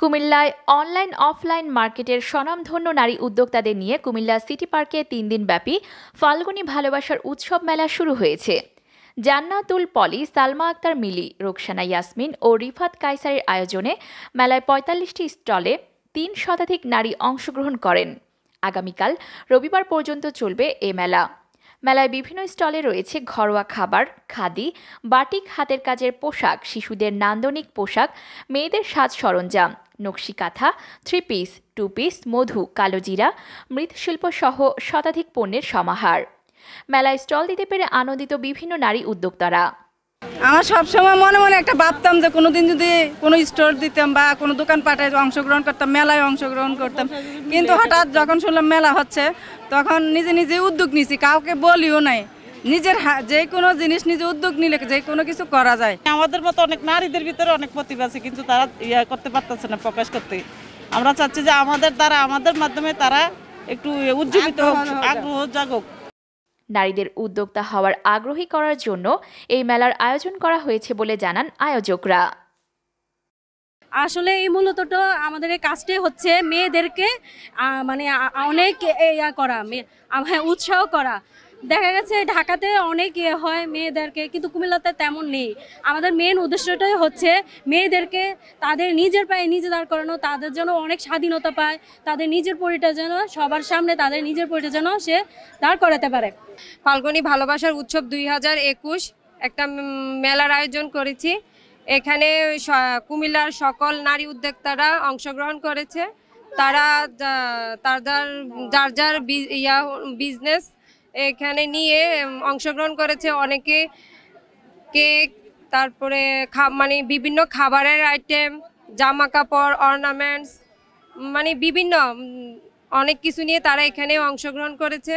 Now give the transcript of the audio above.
কুমিল্লায় online offline মার্কেটের স্বনামধন্য নারী উদ্যোক্তাদের নিয়ে কুমিল্লা সিটি পার্কে তিন দিন ব্যাপী ফাল্গুনী ভালোবাসার উৎসব মেলা শুরু হয়েছে জান্নাতুল পলি সালমা আক্তার মিলি রোকসানা ইয়াসমিন ও রিফাত কাইসারের আয়োজনে মেলায় পঁয়তাল্লিশটি স্টলে তিন শতাধিক নারী অংশগ্রহণ করেন আগামীকাল রবিবার পর্যন্ত চলবে এ মেলা মেলায় বিভিন্ন স্টলে রয়েছে ঘরোয়া খাবার খাদি বাটিক হাতের কাজের পোশাক শিশুদের নান্দনিক পোশাক মেয়েদের সাজ সরঞ্জাম নকশি কাঁথা থ্রি পিস টু পিস মধু কালোজিরা মৃৎশিল্প সহ শতাধিক পণ্যের সমাহার মেলায় স্টল দিতে পেরে আনন্দিত বিভিন্ন নারী উদ্যোক্তারা আমার সবসময় মনে মনে একটা ভাবতাম যে কোনো দিন যদি কোনো স্টোর দিতাম বা কোনো দোকান পাঠায় অংশগ্রহণ করতাম মেলায় অংশগ্রহণ করতাম কিন্তু হঠাৎ যখন শুনলাম মেলা হচ্ছে তখন নিজে নিজে উদ্যোগ নিছি কাউকে বলিও নাই নিজের যে কোনো জিনিস নিজে উদ্যোগ নিলে যে কোনো কিছু করা যায় আমাদের মতো অনেক নারীদের ভিতরে অনেক প্রতিভা আছে কিন্তু তারা ইয়া করতে পারতেছে না প্রকাশ করতে আমরা চাচ্ছি যে আমাদের দ্বারা আমাদের মাধ্যমে তারা একটু উজ্জীবিত হোক আগ্রহ জাগুক নারীদের উদ্যোক্তা হওয়ার আগ্রহী করার জন্য এই মেলার আয়োজন করা হয়েছে বলে জানান আয়োজকরা আসলে এই মূলত আমাদের এই কাজটি হচ্ছে মেয়েদেরকে মানে অনেক ইয়া করা মানে উৎসাহ করা দেখা গেছে ঢাকাতে অনেক ইয়ে হয় মেয়েদেরকে কিন্তু কুমিল্লাতে তেমন নেই আমাদের মেন উদ্দেশ্যটাই হচ্ছে মেয়েদেরকে তাদের নিজের পায়ে নিজে দাঁড় করানো তাদের জন্য অনেক স্বাধীনতা পায় তাদের নিজের পরিটা যেন সবার সামনে তাদের নিজের পরিটা যেন সে দাঁড় করাতে পারে ফাল্গুনি ভালোবাসার উৎসব দুই একটা মেলার আয়োজন করেছি এখানে কুমিল্লার সকল নারী উদ্যোক্তারা অংশগ্রহণ করেছে তারা তাদের যার যার ইয়া বিজনেস এখানে নিয়ে অংশগ্রহণ করেছে অনেকে কেক তারপরে মানে বিভিন্ন খাবারের আইটেম জামা কাপড় অর্নামেন্টস মানে বিভিন্ন অনেক কিছু নিয়ে তারা এখানে অংশগ্রহণ করেছে